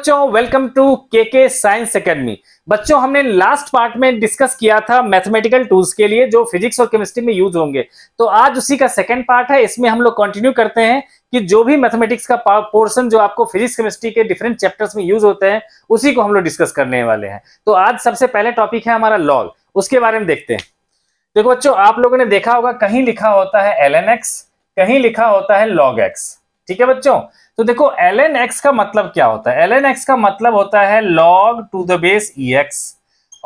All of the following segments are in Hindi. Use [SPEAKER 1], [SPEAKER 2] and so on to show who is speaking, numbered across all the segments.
[SPEAKER 1] बच्चों वेलकम टू के के साइंस अकेडमी बच्चों हमने लास्ट पार्ट में डिस्कस किया था मैथमेटिकल टूल्स के लिए जो फिजिक्स और केमिस्ट्री में यूज होंगे तो आज उसी का सेकंड पार्ट है इसमें हम लोग कंटिन्यू करते हैं कि जो भी मैथमेटिक्स का पोर्शन जो आपको फिजिक्स केमिस्ट्री के डिफरेंट चैप्टर्स में यूज होते हैं उसी को हम लोग डिस्कस करने वाले हैं तो आज सबसे पहले टॉपिक है हमारा लॉग उसके बारे में देखते हैं देखो बच्चों आप लोगों ने देखा होगा कहीं लिखा होता है एल कहीं लिखा होता है लॉग एक्स ठीक है बच्चों तो देखो एल एन एक्स का मतलब क्या होता है एल एन एक्स का मतलब होता है log to the base e x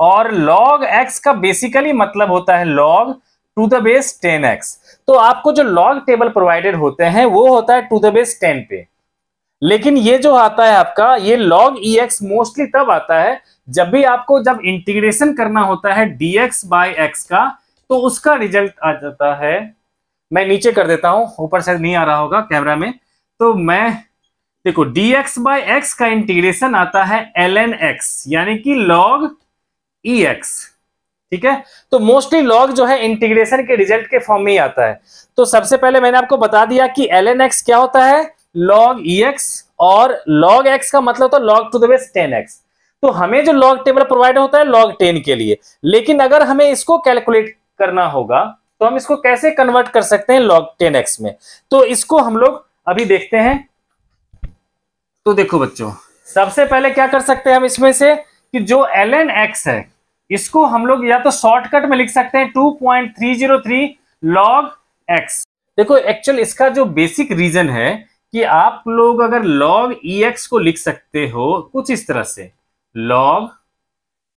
[SPEAKER 1] और लॉग एक्स का बेसिकली मतलब होता है log to the base ten x तो आपको जो लॉग टेबल प्रोवाइडेड होते हैं वो होता है टू द बेस टेन पे लेकिन ये जो आता है आपका ये log ई एक्स मोस्टली तब आता है जब भी आपको जब इंटीग्रेशन करना होता है डी एक्स बाई एक्स का तो उसका रिजल्ट आ जाता है मैं नीचे कर देता हूं ऊपर से नहीं आ रहा होगा कैमरा में तो मैं देखो डी एक्स बाई एक्स का इंटीग्रेशन आता है एल एन एक्स यानी कि लॉग ई एक्स ठीक है तो मोस्टली लॉग जो है इंटीग्रेशन के रिजल्ट के फॉर्म में ही आता है तो सबसे पहले मैंने आपको बता दिया कि एल एन एक्स क्या होता है लॉग ई एक्स और लॉग एक्स का मतलब तो log to the base ten x तो हमें जो लॉग टेबल प्रोवाइड होता है लॉग टेन के लिए लेकिन अगर हमें इसको कैलकुलेट करना होगा तो हम इसको कैसे कन्वर्ट कर सकते हैं लॉग टेन एक्स में तो इसको हम लोग अभी देखते हैं तो देखो बच्चों सबसे पहले क्या कर सकते हैं हम इसमें से कि जो एल एन एक्स है इसको हम लोग या तो शॉर्टकट में लिख सकते हैं two point three zero three log x देखो एक्चुअल इसका जो बेसिक रीजन है कि आप लोग अगर लॉग ई एक्स को लिख सकते हो कुछ इस तरह से log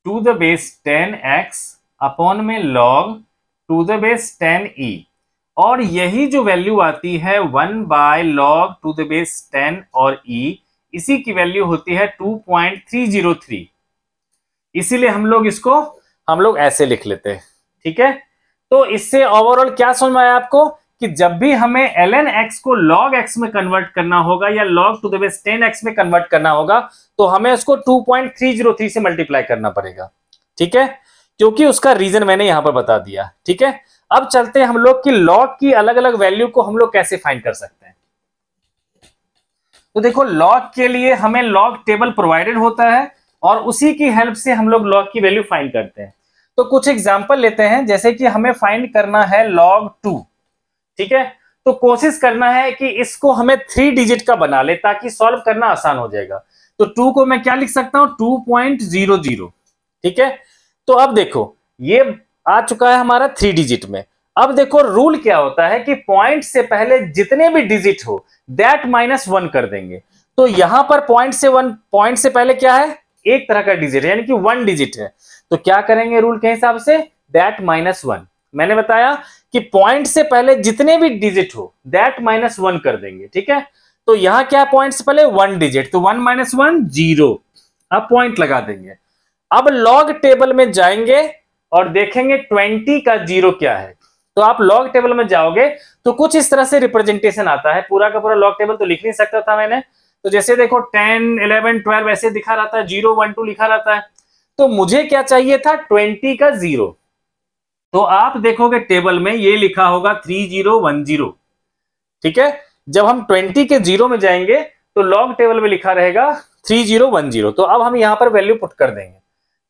[SPEAKER 1] to the base ten x upon में log to the base ten e और यही जो वैल्यू आती है one by log to the base ten और ई e, इसी की वैल्यू होती है two point three zero three इसीलिए हम लोग इसको हम लोग ऐसे लिख लेते हैं ठीक है तो इससे ओवरऑल क्या समझ में आया आपको कि जब भी हमें एल एन एक्स को लॉग एक्स में कन्वर्ट करना होगा या log to the base ten x में कन्वर्ट करना होगा तो हमें उसको two point three zero three से मल्टीप्लाई करना पड़ेगा ठीक है क्योंकि उसका रीजन मैंने यहां पर बता दिया ठीक है अब चलते हैं हम लोग की लॉग की अलग अलग वैल्यू को हम लोग कैसे फाइंड कर सकते हैं तो देखो लॉग के लिए हमें लॉग टेबल प्रोवाइडेड होता है और उसी की हेल्प से हम लोग लॉग की वैल्यू फाइंड करते हैं तो कुछ एग्जाम्पल लेते हैं जैसे कि हमें फाइंड करना है लॉग टू ठीक है तो कोशिश करना है कि इसको हमें थ्री डिजिट का बना ले ताकि सॉल्व करना आसान हो जाएगा तो टू को मैं क्या लिख सकता हूं टू पॉइंट जीरो जीरो ठीक है तो अब देखो ये आ चुका है हमारा थ्री डिजिट में अब देखो रूल क्या होता है कि पॉइंट से पहले जितने भी डिजिट हो दैट माइनस वन कर देंगे तो यहां पर पॉइंट से वन पॉइंट से पहले क्या है एक तरह का डिजिट यानी कि वन डिजिट है तो क्या करेंगे रूल के हिसाब से दैट माइनस वन मैंने बताया कि पॉइंट से पहले जितने भी डिजिट हो दैट माइनस वन कर देंगे ठीक है तो यहां क्या पॉइंट से पहले वन डिजिट तो वन माइनस वन जीरो अब पॉइंट लगा देंगे अब लॉग टेबल में जाएंगे और देखेंगे ट्वेंटी का जीरो क्या है तो आप लॉग टेबल में जाओगे तो कुछ इस तरह से रिप्रेजेंटेशन आता है पूरा का पूरा लॉग टेबल तो लिख नहीं सकता था मैंने तो जैसे देखो टेन इलेवन ट्वेल्व ऐसे दिखा रहता है जीरो वन टू लिखा रहता है तो मुझे क्या चाहिए था ट्वेंटी का जीरो तो आप देखोगे टेबल में ये लिखा होगा थ्री जीरो वन जीरो ठीक है जब हम ट्वेंटी के जीरो में जाएंगे तो लॉग टेबल में लिखा रहेगा थ्री जीरो वन जीरो तो अब हम यहां पर वैल्यू पुट कर देंगे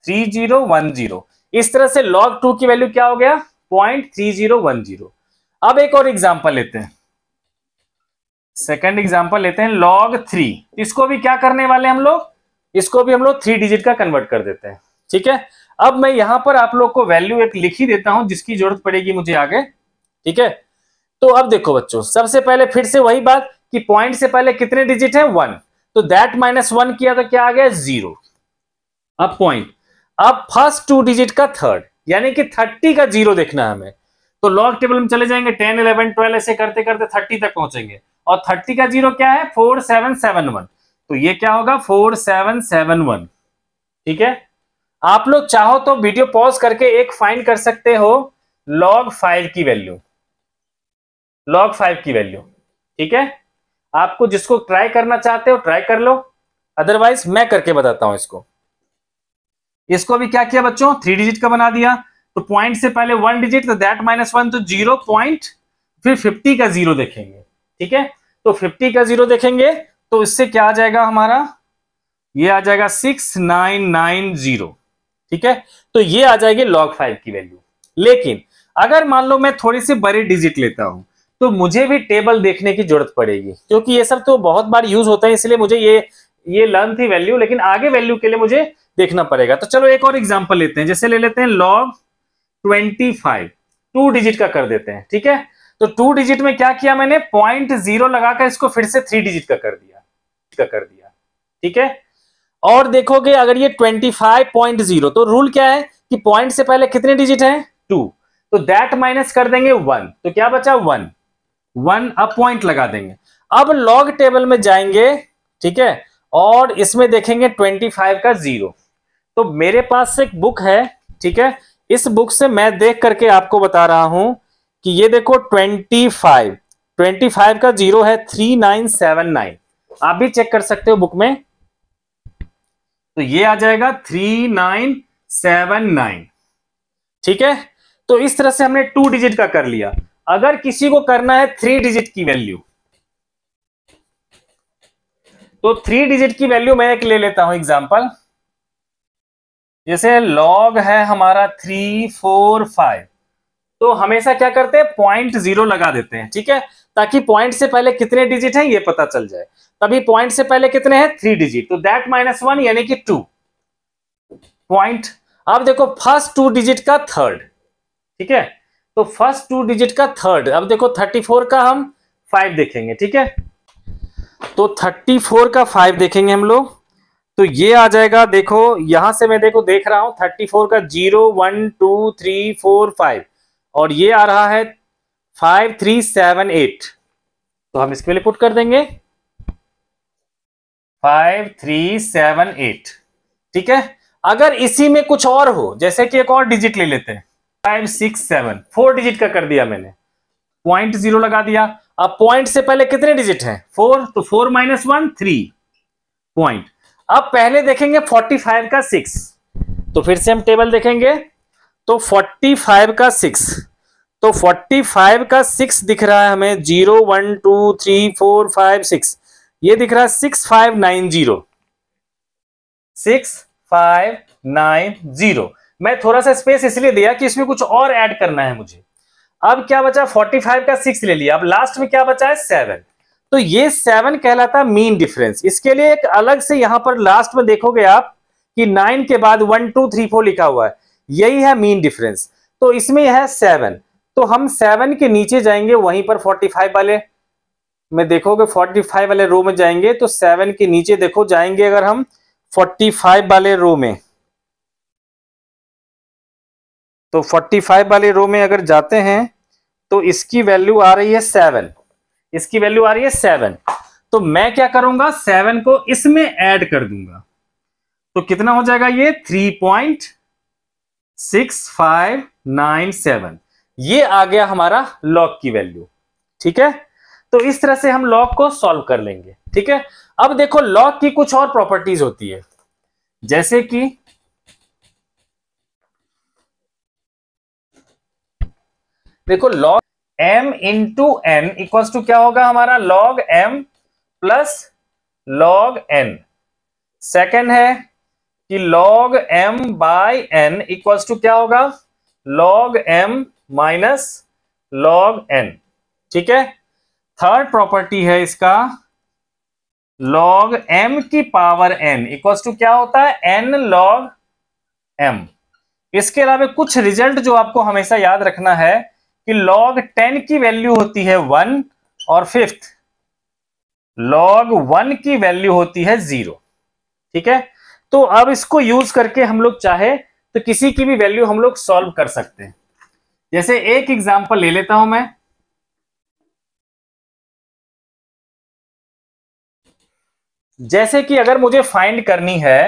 [SPEAKER 1] थ्री जीरो वन जीरो इस तरह से लॉग टू की वैल्यू क्या हो गया point three zero one zero अब एक और एग्जाम्पल लेते हैं सेकेंड एग्जाम्पल लेते हैं लॉग थ्री इसको भी क्या करने वाले हम लोग इसको भी हम लोग थ्री डिजिट का कन्वर्ट कर देते हैं ठीक है अब मैं यहां पर आप लोग को वैल्यू एक लिख ही देता हूं जिसकी जरूरत पड़ेगी मुझे आगे ठीक है तो अब देखो बच्चों सबसे पहले फिर से वही बात कि पॉइंट से पहले कितने डिजिट है वन तो दैट माइनस वन किया तो क्या आ गया जीरो अब पॉइंट अब फर्स्ट टू डिजिट का थर्ड यानी कि थर्टी का जीरो देखना है हमें तो लॉग टेबल में चले जाएंगे टेन इलेवन ट्वेल्व ऐसे करते करते थर्टी तक पहुंचेंगे और थर्टी का जीरो क्या है फोर सेवन सेवन वन तो ये क्या होगा फोर सेवन सेवन वन ठीक है आप लोग चाहो तो वीडियो पॉज करके एक फाइंड कर सकते हो लॉग फाइव की वैल्यू लॉग फाइव की वैल्यू ठीक है आपको जिसको ट्राई करना चाहते हो ट्राई कर लो अदरवाइज मैं करके बताता हूं इसको इसको भी क्या किया बच्चों थ्री डिजिट का बना दिया तो पॉइंट से पहले वन डिजिट तो दैट माइनस वन तो जीरो पॉइंट फिर फिफ्टी का जीरो देखेंगे ठीक है तो फिफ्टी का जीरो देखेंगे तो इससे क्या आ जाएगा हमारा ये आ जाएगा सिक्स नाइन नाइन जीरो ठीक है तो ये आ जाएगी लॉग फाइव की वैल्यू लेकिन अगर मान लो मैं थोड़ी सी बड़ी डिजिट लेता हूं तो मुझे भी टेबल देखने की जरूरत पड़ेगी क्योंकि ये सब तो बहुत बार यूज होता है इसलिए मुझे ये ये लर्न थी वैल्यू लेकिन आगे वैल्यू के लिए मुझे देखना पड़ेगा तो चलो एक और एग्जाम्पल लेते हैं जैसे ले लेते हैं log twenty five two digit का कर देते हैं ठीक है तो टू डिजिट में क्या किया मैंने पॉइंट जीरो लगाकर इसको फिर से थ्री डिजिट का कर दिया का कर दिया ठीक है और देखोगे अगर ये ट्वेंटी फाइव पॉइंट जीरो तो रूल क्या है कि पॉइंट से पहले कितने डिजिट हैं टू तो दैट माइनस कर देंगे वन तो क्या बचा वन वन अब पॉइंट लगा देंगे अब लॉग टेबल में जाएंगे ठीक है और इसमें देखेंगे 25 का जीरो तो मेरे पास एक बुक है ठीक है इस बुक से मैं देख करके आपको बता रहा हूं कि ये देखो 25 25 का जीरो है 3979 आप भी चेक कर सकते हो बुक में तो ये आ जाएगा 3979 ठीक है तो इस तरह से हमने टू डिजिट का कर लिया अगर किसी को करना है थ्री डिजिट की वैल्यू तो थ्री डिजिट की वैल्यू मैं एक ले लेता हूं एग्जाम्पल जैसे लॉग है हमारा थ्री फोर फाइव तो हमेशा क्या करते हैं पॉइंट जीरो लगा देते हैं ठीक है ताकि पॉइंट से पहले कितने डिजिट हैं ये पता चल जाए तभी पॉइंट से पहले कितने हैं थ्री डिजिट तो दैट माइनस वन यानी कि टू पॉइंट अब देखो फर्स्ट टू डिजिट का थर्ड ठीक है तो फर्स्ट टू डिजिट का थर्ड अब देखो थर्टी फोर का हम फाइव देखेंगे ठीक है तो थर्टी फोर का फाइव देखेंगे हम लोग तो ये आ जाएगा देखो यहां से मैं देखो देख रहा हूं थर्टी फोर का zero one two three four five और ये आ रहा है फाइव थ्री सेवन एट तो हम इसके लिए पुट कर देंगे फाइव थ्री सेवन एट ठीक है अगर इसी में कुछ और हो जैसे कि एक और डिजिट ले लेते हैं five six seven four digit का कर दिया मैंने पॉइंट जीरो लगा दिया अब पॉइंट से पहले कितने डिजिट हैं फोर तो four minus one three point अब पहले देखेंगे फोर्टी फाइव का सिक्स तो फिर से हम टेबल देखेंगे तो फोर्टी फाइव का सिक्स तो फोर्टी फाइव का सिक्स दिख रहा है हमें zero one two three four five six ये दिख रहा है six five nine zero six five nine zero मैं थोड़ा सा स्पेस इसलिए दिया कि इसमें कुछ और ऐड करना है मुझे अब क्या बचा 45 का सिक्स ले लिया अब लास्ट में क्या बचा है सेवन तो ये सेवन कहलाता है मीन डिफरेंस इसके लिए एक अलग से यहां पर लास्ट में देखोगे आप कि नाइन के बाद वन टू थ्री फोर लिखा हुआ है यही है मीन डिफरेंस तो इसमें है सेवन तो हम सेवन के नीचे जाएंगे वहीं पर फोर्टी फाइव वाले में देखोगे फोर्टी फाइव वाले रो में जाएंगे तो सेवन के नीचे देखो जाएंगे अगर हम फोर्टी फाइव वाले रो में तो 45 वाले रो में अगर जाते हैं तो इसकी वैल्यू आ रही है सेवन इसकी वैल्यू आ रही है सेवन तो मैं क्या करूंगा सेवन को इसमें ऐड कर दूंगा तो कितना हो जाएगा ये three point six five nine seven ये आ गया हमारा लॉग की वैल्यू ठीक है तो इस तरह से हम लॉग को सॉल्व कर लेंगे ठीक है अब देखो लॉग की कुछ और प्रॉपर्टीज होती है जैसे कि देखो log m into n equals to क्या होगा हमारा log m plus log n second है कि log m by n equals to क्या होगा log m minus log n ठीक है थर्ड प्रॉपर्टी है इसका लॉग m की पावर n इक्वल्स टू क्या होता है n लॉग m इसके अलावा कुछ रिजल्ट जो आपको हमेशा याद रखना है कि लॉग टेन की वैल्यू होती है वन और फिफ्थ लॉग वन की वैल्यू होती है जीरो ठीक है तो अब इसको यूज करके हम लोग चाहे तो किसी की भी वैल्यू हम लोग सॉल्व कर सकते हैं जैसे एक एग्जाम्पल ले लेता हूं मैं जैसे कि अगर मुझे फाइंड करनी है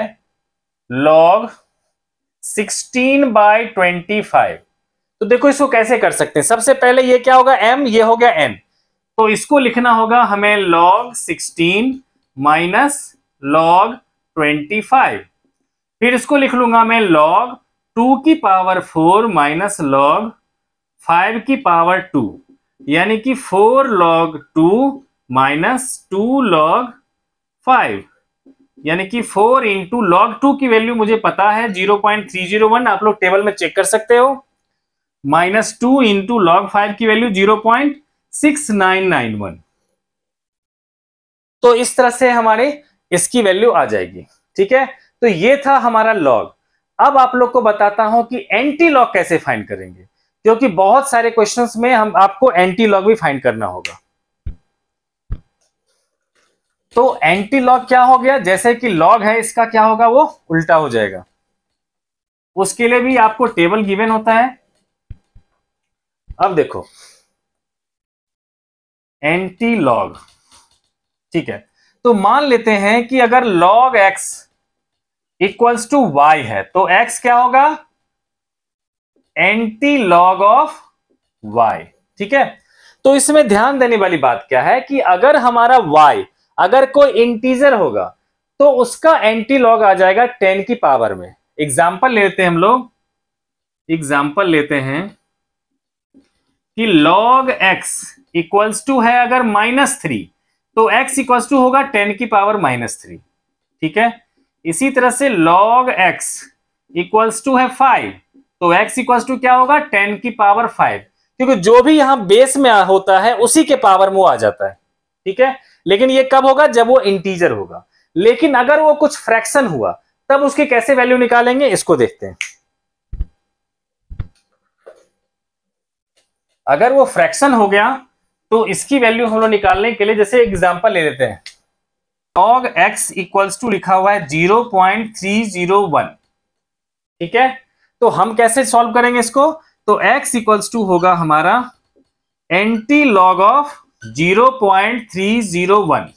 [SPEAKER 1] log sixteen by twenty five तो देखो इसको कैसे कर सकते हैं सबसे पहले ये क्या होगा एम ये हो गया एन तो इसको लिखना होगा हमें log sixteen minus log twenty five फिर इसको लिख लूंगा मैं लॉग टू की power four minus log five की पावर टू यानी कि four log two minus two log five यानी कि फोर इंटू लॉग टू की वैल्यू मुझे पता है zero point three zero one आप लोग टेबल में चेक कर सकते हो minus two into log five की value zero point six nine nine one तो इस तरह से हमारे इसकी वैल्यू आ जाएगी ठीक है तो ये था हमारा लॉग अब आप लोग को बताता हूं कि एंटी लॉग कैसे फाइंड करेंगे क्योंकि बहुत सारे क्वेश्चंस में हम आपको एंटी लॉग भी फाइंड करना होगा तो एंटी लॉग क्या हो गया जैसे कि लॉग है इसका क्या होगा वो उल्टा हो जाएगा उसके लिए भी आपको टेबल गिवन होता है अब देखो एंटी लॉग ठीक है तो मान लेते हैं कि अगर log x equals to y है तो एक्स क्या होगा एंटी लॉग ऑफ वाई ठीक है तो इसमें ध्यान देने वाली बात क्या है कि अगर हमारा वाई अगर कोई इंटीजर होगा तो उसका एंटी लॉग आ जाएगा टेन की पावर में एग्जाम्पल लेते हैं हम लोग एग्जाम्पल लेते हैं कि log x इक्वल्स टू है अगर माइनस थ्री तो x इक्वल्स टू होगा टेन की पावर माइनस थ्री ठीक है इसी तरह से log x इक्वल्स टू है फाइव तो x इक्वल्स टू क्या होगा टेन की पावर फाइव क्योंकि जो भी यहां बेस में होता है उसी के पावर में वो आ जाता है ठीक है लेकिन ये कब होगा जब वो इंटीजर होगा लेकिन अगर वो कुछ फ्रैक्शन हुआ तब उसके कैसे वैल्यू निकालेंगे इसको देखते हैं अगर वो फ्रैक्शन हो गया तो इसकी वैल्यू हम लोग निकालने के लिए जैसे एग्जाम्पल ले लेते हैं log x इक्वल्स टू लिखा हुआ है zero point three zero one ठीक है तो हम कैसे सॉल्व करेंगे इसको तो x इक्वल्स टू होगा हमारा anti log of zero point three zero one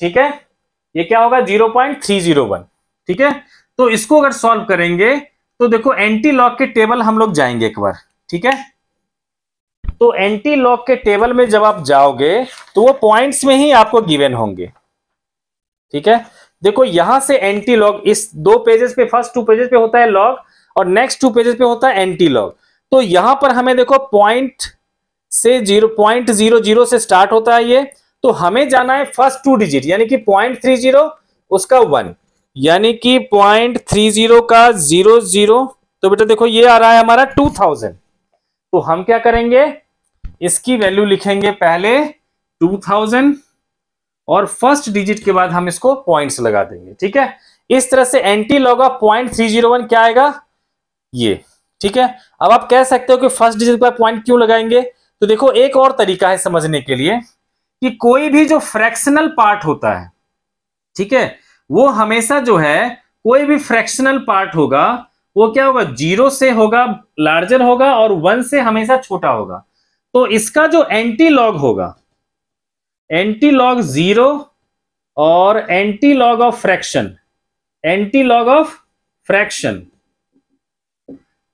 [SPEAKER 1] ठीक है ये क्या होगा zero point three zero one ठीक है तो इसको अगर सॉल्व करेंगे तो देखो एंटी लॉग के टेबल हम लोग जाएंगे एक बार ठीक है तो एंटी लॉक के टेबल में जब आप जाओगे तो वो पॉइंट्स में ही आपको गिवन होंगे ठीक है देखो यहां से एंटी लॉग इस दो पेजेस पे फर्स्ट टू पेजेस पे होता है लॉग और नेक्स्ट टू पेजेस पे होता है एंटी लॉग तो यहां पर हमें देखो पॉइंट से जीरो पॉइंट जीरो जीरो से स्टार्ट होता है ये तो हमें जाना है फर्स्ट टू डिजिट यानी कि पॉइंट थ्री जीरो उसका वन यानी कि पॉइंट थ्री जीरो का जीरो जीरो तो बेटा देखो ये आ रहा है हमारा टू थाउजेंड तो हम क्या करेंगे इसकी वैल्यू लिखेंगे पहले टू थाउजेंड और फर्स्ट डिजिट के बाद हम इसको पॉइंट्स लगा देंगे ठीक है इस तरह से anti log of point three zero one क्या आएगा ये ठीक है अब आप कह सकते हो कि फर्स्ट डिजिट पर पॉइंट क्यों लगाएंगे तो देखो एक और तरीका है समझने के लिए कि कोई भी जो फ्रैक्शनल पार्ट होता है ठीक है वो हमेशा जो है कोई भी फ्रैक्शनल पार्ट होगा वो क्या होगा जीरो से होगा लार्जर होगा और वन से हमेशा छोटा होगा तो इसका जो एंटी लॉग होगा एंटी लॉग जीरो और anti log of fraction anti log of fraction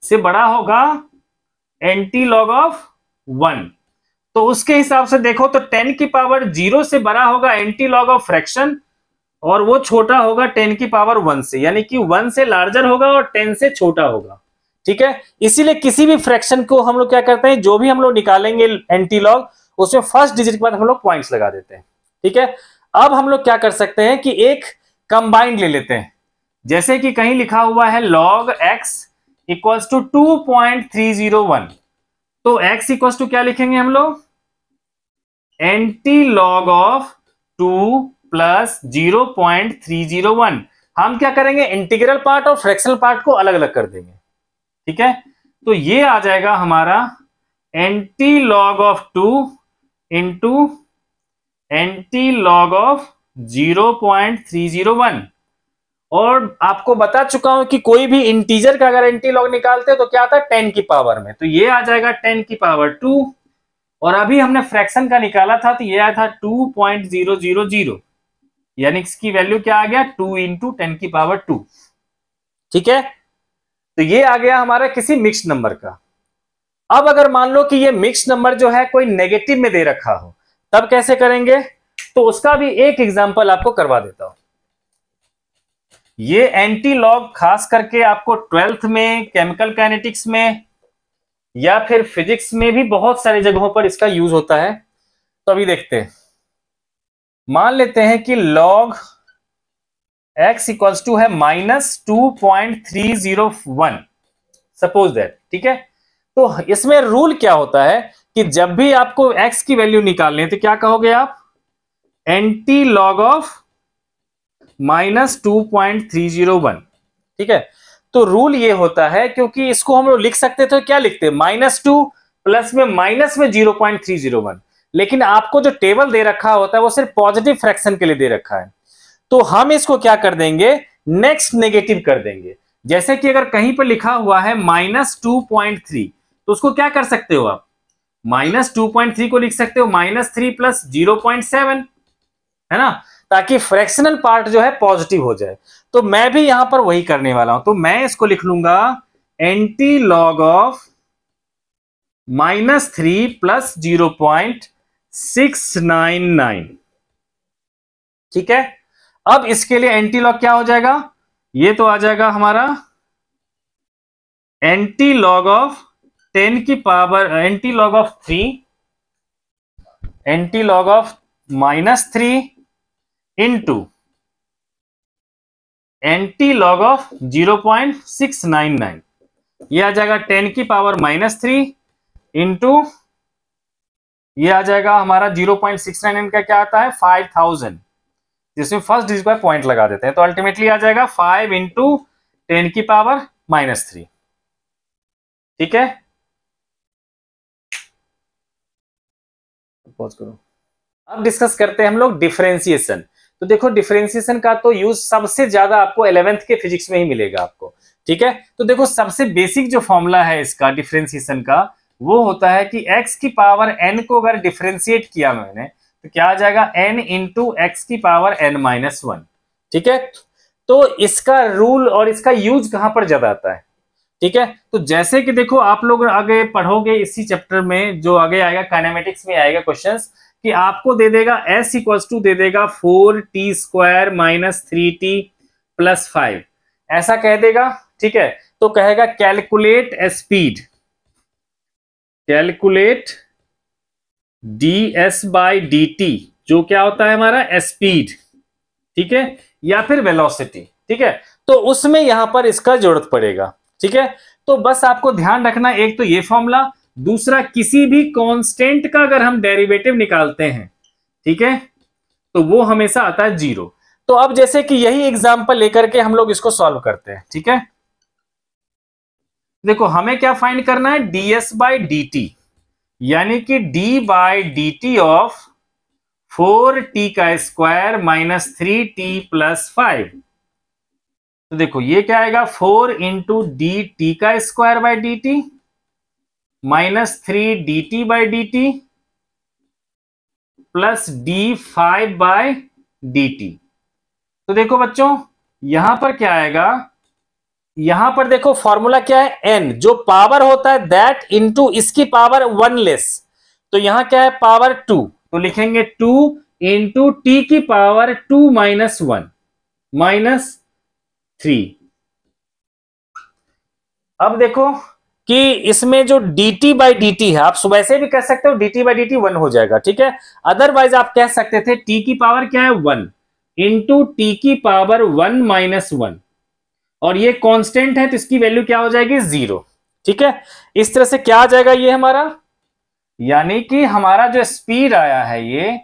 [SPEAKER 1] से बड़ा होगा एंटी लॉग ऑफ वन तो उसके हिसाब से देखो तो टेन की पावर जीरो से बड़ा होगा एंटी लॉग ऑफ फ्रैक्शन और वो छोटा होगा टेन की पावर वन से यानी कि वन से लार्जर होगा और टेन से छोटा होगा ठीक है इसीलिए किसी भी फ्रैक्शन को हम लोग क्या करते हैं जो भी हम लोग निकालेंगे एंटी लॉग उसमें फर्स्ट डिजिट के बाद हम लोग पॉइंट लगा देते हैं ठीक है अब हम लोग क्या कर सकते हैं कि एक कंबाइंड ले लेते हैं जैसे कि कहीं लिखा हुआ है log x equals to two point three zero one तो एक्स इक्वल्स टू क्या लिखेंगे हम लोग anti log of two plus zero point three zero one हम क्या करेंगे इंटीग्रल पार्ट और फ्रैक्शनल पार्ट को अलग अलग कर देंगे ठीक है तो ये आ जाएगा हमारा anti log of two into anti log of zero point three zero one और आपको बता चुका हूं कि कोई भी इंटीजर का अगर एंटी लॉग निकालते हैं तो क्या आता है टेन की पावर में तो ये आ जाएगा टेन की पावर टू और अभी हमने फ्रैक्शन का निकाला था तो ये आया था two point zero zero zero यानी इसकी वैल्यू क्या आ गया टू इंटू टेन की पावर टू ठीक है तो ये आ गया हमारा किसी मिक्स नंबर का अब अगर मान लो कि ये मिक्स नंबर जो है कोई नेगेटिव में दे रखा हो तब कैसे करेंगे तो उसका भी एक एग्जाम्पल आपको करवा देता हूं ये एंटी लॉग खास करके आपको ट्वेल्थ में केमिकल काइनेटिक्स में या फिर फिजिक्स में भी बहुत सारी जगहों पर इसका यूज होता है तो अभी देखते हैं मान लेते हैं कि लॉग एक्स इक्वल्स टू है minus two point three zero one suppose that ठीक है तो इसमें रूल क्या होता है कि जब भी आपको एक्स की वैल्यू निकालनी है तो क्या कहोगे आप anti log of minus two point three zero one ठीक है तो रूल ये होता है क्योंकि इसको हम लोग लिख सकते थे तो क्या लिखते माइनस टू प्लस में माइनस में zero point three zero one लेकिन आपको जो टेबल दे रखा होता है वो सिर्फ पॉजिटिव फ्रैक्शन के लिए दे रखा है तो हम इसको क्या कर देंगे नेक्स्ट नेगेटिव कर देंगे जैसे कि अगर कहीं पर लिखा हुआ है माइनस टू पॉइंट थ्री तो उसको क्या कर सकते हो आप माइनस टू पॉइंट थ्री को लिख सकते हो minus three plus zero point seven है ना ताकि फ्रैक्शनल पार्ट जो है पॉजिटिव हो जाए तो मैं भी यहां पर वही करने वाला हूं तो मैं इसको लिख लूंगा anti log of minus three plus zero point six nine nine ठीक है अब इसके लिए एंटी लॉग क्या हो जाएगा ये तो आ जाएगा हमारा एंटी लॉग ऑफ टेन की power anti log of three anti log of minus three into anti log of zero point six nine nine यह आ जाएगा टेन की पावर माइनस थ्री इंटू यह आ जाएगा हमारा जीरो पॉइंट सिक्स नाइन का क्या आता है फाइव थाउजेंड जिसमें फर्स्ट डिजिट पर पॉइंट लगा देते हैं तो अल्टीमेटली आ जाएगा फाइव इंटू टेन की पावर माइनस थ्री ठीक है पॉज करो अब डिस्कस करते हैं हम लोग डिफरेंशिएशन तो देखो डिफरेंशिएशन का तो यूज सबसे ज्यादा आपको इलेवेंथ के फिजिक्स में ही मिलेगा आपको ठीक है तो देखो सबसे बेसिक जो फॉर्मूला है इसका डिफरेंशिएशन का वो होता है कि x की पावर n को अगर डिफरेंशिएट किया मैंने तो क्या आ जाएगा एन इंटू एक्स की पावर एन माइनस वन ठीक है तो इसका रूल और इसका यूज कहां पर ज्यादा आता है ठीक है तो जैसे कि देखो आप लोग आगे पढ़ोगे इसी चैप्टर में जो आगे आएगा कैनामेटिक्स में आएगा क्वेश्चन कि आपको दे देगा एस इक्वल्स टू दे देगा four t square minus three t plus five ऐसा कह देगा ठीक है तो कहेगा calculate speed calculate d s by d t जो क्या होता है हमारा स्पीड ठीक है या फिर वेलोसिटी ठीक है तो उसमें यहां पर इसका जरूरत पड़ेगा ठीक है तो बस आपको ध्यान रखना एक तो ये फॉर्मूला दूसरा किसी भी कांस्टेंट का अगर हम डेरिवेटिव निकालते हैं ठीक है तो वो हमेशा आता है जीरो तो अब जैसे कि यही एग्जाम्पल लेकर के हम लोग इसको सॉल्व करते हैं ठीक है देखो हमें क्या फाइंड करना है d s by d t यानी कि d by d t of four t का square minus three t plus five तो देखो ये क्या आएगा फोर इंटू डी टी का square by d t minus three d t by d t plus d five by d t तो देखो बच्चों यहां पर क्या आएगा यहां पर देखो फॉर्मूला क्या है एन जो पावर होता है दैट इंटू इसकी पावर वन लेस तो यहां क्या है पावर टू तो लिखेंगे टू इंटू टी की power two minus one minus three अब देखो कि इसमें जो d t by d t है आप वैसे भी कह सकते हो d t by d t one हो जाएगा ठीक है अदरवाइज आप कह सकते थे टी की पावर क्या है वन इंटू टी की पावर वन माइनस वन और ये कांस्टेंट है तो इसकी वैल्यू क्या हो जाएगी जीरो ठीक है इस तरह से क्या आ जाएगा ये हमारा यानी कि हमारा जो स्पीड आया है ये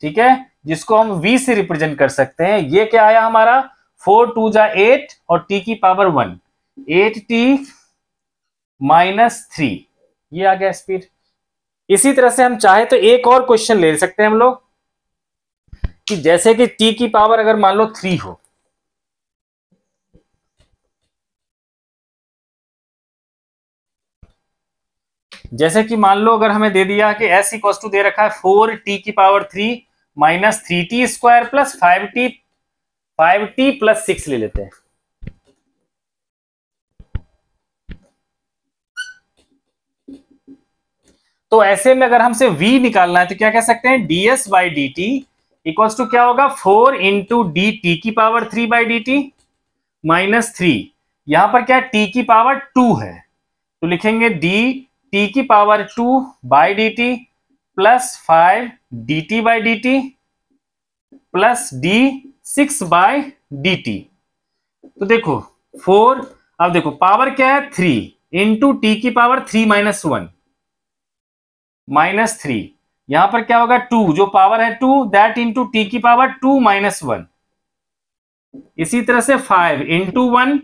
[SPEAKER 1] ठीक है जिसको हम v से रिप्रेजेंट कर सकते हैं ये क्या आया हमारा फोर टू जा एट और t की power one eight t minus three ये आ गया स्पीड इसी तरह से हम चाहे तो एक और क्वेश्चन ले सकते हैं हम लोग कि जैसे कि t की पावर अगर मान लो थ्री हो जैसे कि मान लो अगर हमें दे दिया कि एस इक्व टू दे रखा है फोर टी की power three minus three t square plus five t five t plus six ले लेते हैं तो ऐसे में अगर हमसे v निकालना है तो क्या कह सकते हैं d s by d t equals to क्या होगा फोर इंटू डी टी की power three by d t minus three यहां पर क्या टी की पावर टू है तो लिखेंगे डी टी की power two by d t plus five d t by d t plus d six by d t तो देखो फोर अब देखो पावर क्या है थ्री इंटू टी की power three minus one minus three यहां पर क्या होगा टू जो पावर है टू दैट इंटू टी की पावर टू माइनस वन इसी तरह से फाइव इंटू वन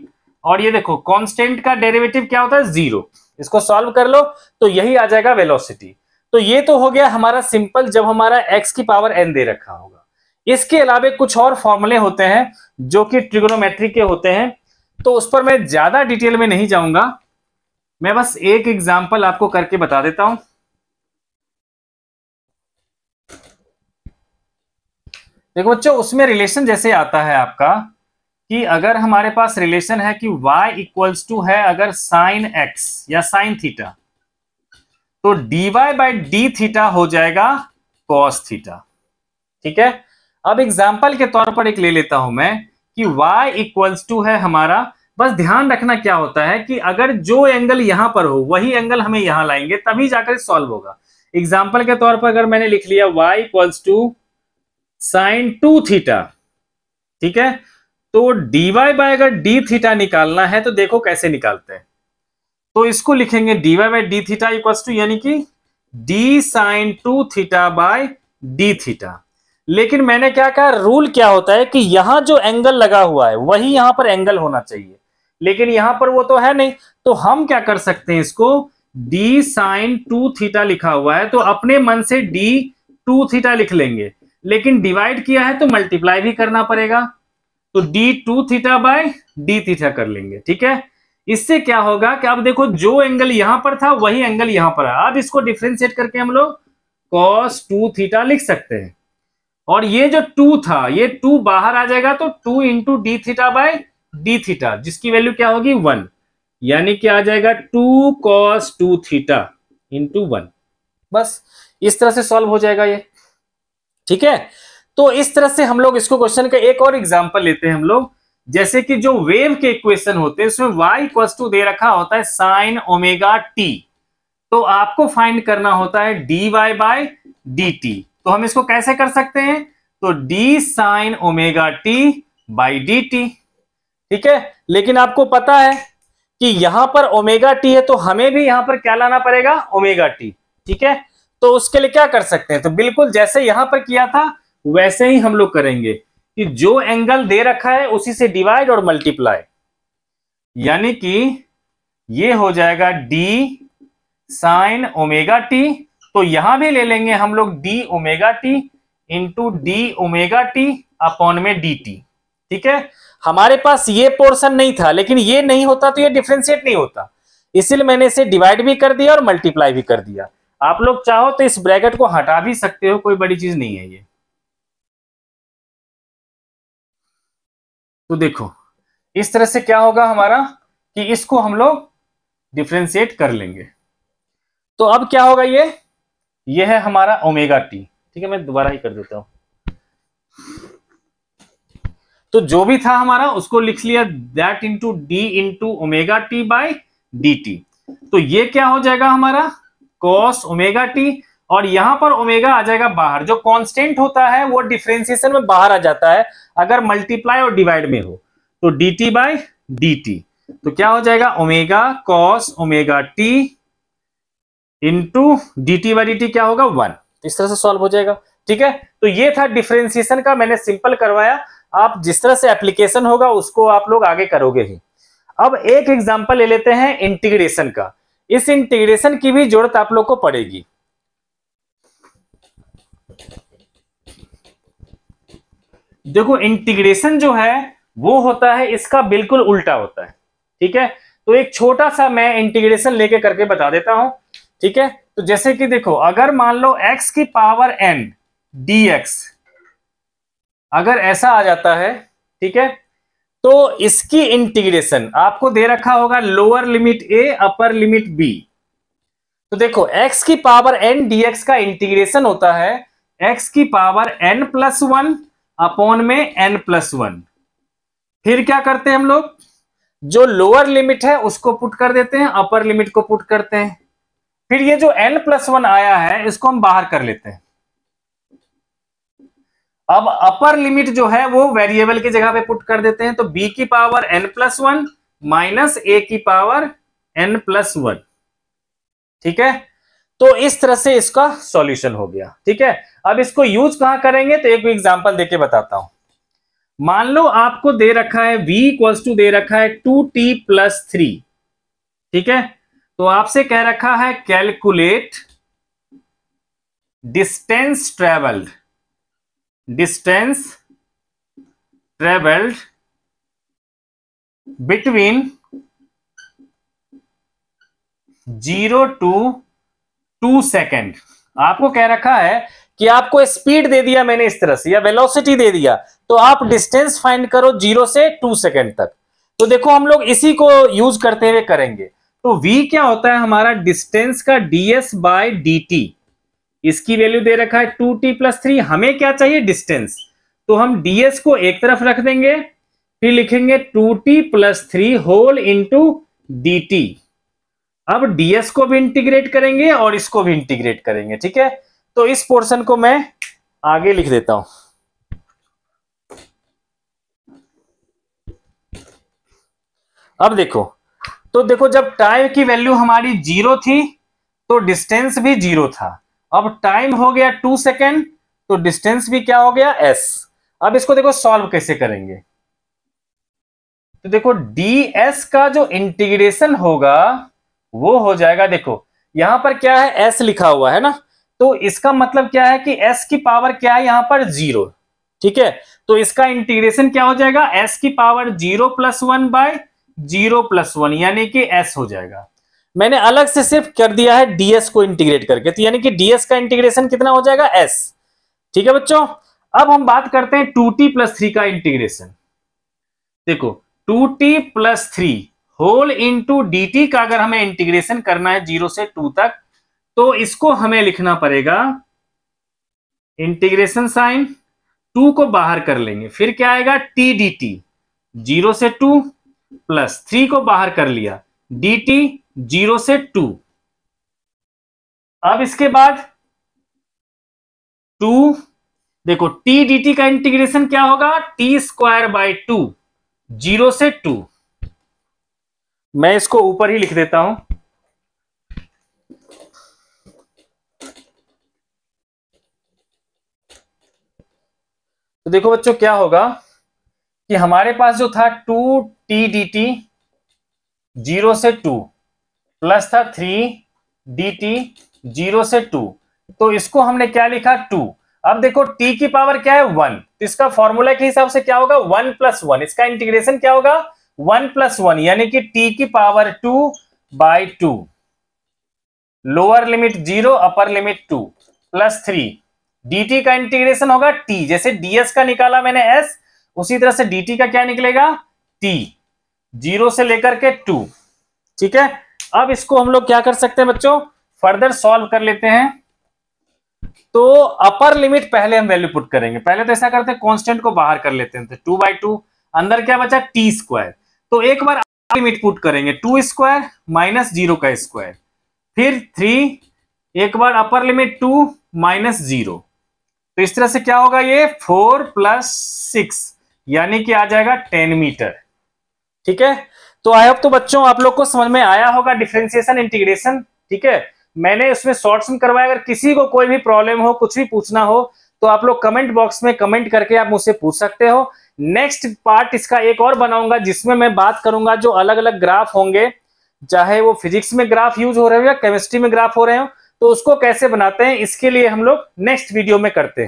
[SPEAKER 1] और ये देखो कांस्टेंट का डेरिवेटिव क्या होता है जीरो इसको सॉल्व कर लो तो यही आ जाएगा वेलोसिटी तो ये तो हो गया हमारा सिंपल जब हमारा एक्स की पावर एन दे रखा होगा इसके अलावा कुछ और फॉर्मूले होते हैं जो कि ट्रिग्नोमेट्रिक के होते हैं तो उस पर मैं ज्यादा डिटेल में नहीं जाऊंगा मैं बस एक एग्जाम्पल आपको करके बता देता हूं देखो बच्चों उसमें रिलेशन जैसे आता है आपका कि अगर हमारे पास रिलेशन है कि y इक्वल्स टू है अगर साइन x या साइन थीटा तो dy बाई डी थीटा हो जाएगा cos थीटा ठीक है अब एग्जाम्पल के तौर पर एक ले लेता हूं मैं कि y इक्वल्स टू है हमारा बस ध्यान रखना क्या होता है कि अगर जो एंगल यहां पर हो वही एंगल हमें यहां लाएंगे तभी जाकर सॉल्व होगा एग्जाम्पल के तौर पर अगर मैंने लिख लिया y equals to sine two theta ठीक है तो वाई बाय अगर डी थीटा निकालना है तो देखो कैसे निकालते हैं तो इसको लिखेंगे y by d theta equals to यानी कि d sine two theta by d theta लेकिन मैंने क्या कहा रूल क्या होता है कि यहां जो एंगल लगा हुआ है वही यहां पर एंगल होना चाहिए लेकिन यहां पर वो तो है नहीं तो हम क्या कर सकते हैं इसको डी साइन टू थीटा लिखा हुआ है तो अपने मन से डी टू थीटा लिख लेंगे लेकिन डिवाइड किया है तो मल्टीप्लाई भी करना पड़ेगा तो d two theta by d theta कर लेंगे ठीक है इससे क्या होगा कि अब देखो जो एंगल यहां पर था वही एंगल यहां पर है अब इसको डिफ्रेंशिएट करके हम लोग कॉस टू थीटा लिख सकते हैं और ये जो टू था ये टू बाहर आ जाएगा तो two into d theta by d theta जिसकी वैल्यू क्या होगी वन यानी कि आ जाएगा two cos two theta into one बस इस तरह से सॉल्व हो जाएगा ये ठीक है तो इस तरह से हम लोग इसको क्वेश्चन का एक और एग्जाम्पल लेते हैं हम लोग जैसे कि जो वेव के इक्वेशन होते हैं उसमें y इक्वस टू दे रखा होता है साइन ओमेगा t तो आपको फाइंड करना होता है d y by d t तो हम इसको कैसे कर सकते हैं तो d sine omega t by d t ठीक है लेकिन आपको पता है कि यहां पर ओमेगा टी है तो हमें भी यहां पर क्या लाना पड़ेगा ओमेगा टी ठीक है तो उसके लिए क्या कर सकते हैं तो बिल्कुल जैसे यहां पर किया था वैसे ही हम लोग करेंगे कि जो एंगल दे रखा है उसी से डिवाइड और मल्टीप्लाई यानी कि ये हो जाएगा डी साइन ओमेगा टी तो यहां भी ले लेंगे हम लोग d omega t into d omega t upon में डी टी ठीक है हमारे पास ये पोर्शन नहीं था लेकिन ये नहीं होता तो ये डिफ्रेंशिएट नहीं होता इसलिए मैंने इसे डिवाइड भी कर दिया और मल्टीप्लाई भी कर दिया आप लोग चाहो तो इस ब्रैकेट को हटा भी सकते हो कोई बड़ी चीज नहीं है ये तो देखो इस तरह से क्या होगा हमारा कि इसको हम लोग डिफ्रेंशिएट कर लेंगे तो अब क्या होगा ये ये है हमारा ओमेगा टी ठीक है मैं दोबारा ही कर देता हूं तो जो भी था हमारा उसको लिख लिया that into d into omega t by d t तो ये क्या हो जाएगा हमारा कॉस ओमेगा टी और यहां पर ओमेगा आ जाएगा बाहर जो कांस्टेंट होता है वो डिफ्रेंसिएशन में बाहर आ जाता है अगर मल्टीप्लाई और डिवाइड में हो तो d t by d t तो क्या हो जाएगा omega cos omega t into d t by d t क्या होगा वन तो इस तरह से सॉल्व हो जाएगा ठीक है तो ये था डिफ्रेंसिएशन का मैंने सिंपल करवाया आप जिस तरह से एप्लीकेशन होगा उसको आप लोग आगे करोगे ही अब एक एग्जाम्पल ले लेते हैं इंटीग्रेशन का इस इंटीग्रेशन की भी जरूरत आप लोग को पड़ेगी देखो इंटीग्रेशन जो है वो होता है इसका बिल्कुल उल्टा होता है ठीक है तो एक छोटा सा मैं इंटीग्रेशन लेके करके बता देता हूं ठीक है तो जैसे कि देखो अगर मान लो x की पावर n dx अगर ऐसा आ जाता है ठीक है तो इसकी इंटीग्रेशन आपको दे रखा होगा lower limit a upper limit b तो देखो x की पावर n dx का इंटीग्रेशन होता है x की power n plus one upon में एन प्लस वन फिर क्या करते हैं हम लोग जो लोअर लिमिट है उसको पुट कर देते हैं अपर लिमिट को पुट करते हैं फिर ये जो एन प्लस वन आया है इसको हम बाहर कर लेते हैं अब अपर लिमिट जो है वो वेरिएबल की जगह पे पुट कर देते हैं तो बी की power n plus one minus a की पावर एन प्लस वन ठीक है तो इस तरह से इसका सॉल्यूशन हो गया ठीक है अब इसको यूज कहां करेंगे तो एक एग्जांपल देके बताता हूं मान लो आपको दे रखा है v इक्वल्स टू दे रखा है टू टी प्लस थ्री ठीक है तो आपसे कह रखा है calculate distance travelled distance travelled between zero to two second आपको कह रखा है कि आपको स्पीड दे दिया मैंने इस तरह से या वेलोसिटी दे दिया तो आप डिस्टेंस फाइंड करो जीरो से टू सेकेंड तक तो देखो हम लोग इसी को यूज करते हुए करेंगे तो v क्या होता है हमारा डिस्टेंस का ds बाय dt इसकी वैल्यू दे रखा है 2t टी प्लस थ्री हमें क्या चाहिए डिस्टेंस तो हम ds को एक तरफ रख देंगे फिर लिखेंगे 2t t plus three whole into d अब डीएस को भी इंटीग्रेट करेंगे और इसको भी इंटीग्रेट करेंगे ठीक है तो इस पोर्शन को मैं आगे लिख देता हूं अब देखो तो देखो जब टाइम की वैल्यू हमारी जीरो थी तो डिस्टेंस भी जीरो था अब टाइम हो गया टू सेकेंड तो डिस्टेंस भी क्या हो गया एस अब इसको देखो सॉल्व कैसे करेंगे तो देखो डी एस का जो इंटीग्रेशन होगा वो हो जाएगा देखो यहां पर क्या है एस लिखा हुआ है ना तो इसका मतलब क्या है कि एस की पावर क्या है यहां पर जीरो ठीक है तो इसका इंटीग्रेशन क्या हो जाएगा एस की power zero plus one by zero plus one यानी कि एस हो जाएगा मैंने अलग से सिर्फ कर दिया है डीएस को इंटीग्रेट करके तो यानी कि डीएस का इंटीग्रेशन कितना हो जाएगा एस ठीक है बच्चों अब हम बात करते हैं टू टी प्लस थ्री का इंटीग्रेशन देखो two t plus three whole into d का अगर हमें इंटीग्रेशन करना है जीरो से टू तक तो इसको हमें लिखना पड़ेगा इंटीग्रेशन साइन टू को बाहर कर लेंगे फिर क्या आएगा टी डी टी जीरो से टू प्लस थ्री को बाहर कर लिया डी टी जीरो से टू अब इसके बाद टू देखो टी डी टी का इंटीग्रेशन क्या होगा t square by two zero से टू मैं इसको ऊपर ही लिख देता हूं तो देखो बच्चों क्या होगा कि हमारे पास जो था two t d t zero से टू प्लस था थ्री डी टी जीरो से टू तो इसको हमने क्या लिखा टू अब देखो t की पावर क्या है वन तो इसका फॉर्मूला के हिसाब से क्या होगा वन प्लस वन इसका इंटीग्रेशन क्या होगा वन प्लस वन यानी कि टी की power two by two lower limit zero upper limit two plus three t का इंटीग्रेशन होगा टी जैसे डीएस का निकाला मैंने एस उसी तरह से टी का क्या निकलेगा टी जीरो से लेकर के टू ठीक है अब इसको हम लोग क्या कर सकते हैं बच्चों फर्दर सॉल्व कर लेते हैं तो अपर लिमिट पहले हम वैल्यू पुट करेंगे पहले तो ऐसा करते हैं कांस्टेंट को बाहर कर लेते हैं तो टू बाई टू अंदर क्या बचा टी स्क्वायर तो एक बार लिमिट पुट करेंगे टू स्क्वायर माइनस जीरो का स्क्वायर फिर थ्री एक बार upper limit two minus zero तो इस तरह से क्या होगा ये फोर प्लस सिक्स यानी कि आ जाएगा टेन मीटर ठीक है तो आई होप तो बच्चों आप लोग को समझ में आया होगा डिफ्रेंसिएशन इंटीग्रेशन ठीक है मैंने उसमें शॉर्ट्स में करवाया अगर किसी को कोई भी प्रॉब्लम हो कुछ भी पूछना हो तो आप लोग कमेंट बॉक्स में कमेंट करके आप मुझसे पूछ सकते हो नेक्स्ट पार्ट इसका एक और बनाऊंगा जिसमें मैं बात करूंगा जो अलग अलग ग्राफ होंगे चाहे वो फिजिक्स में ग्राफ यूज हो रहे हो या केमिस्ट्री में ग्राफ हो रहे हो तो उसको कैसे बनाते हैं इसके लिए हम लोग नेक्स्ट वीडियो में करते हैं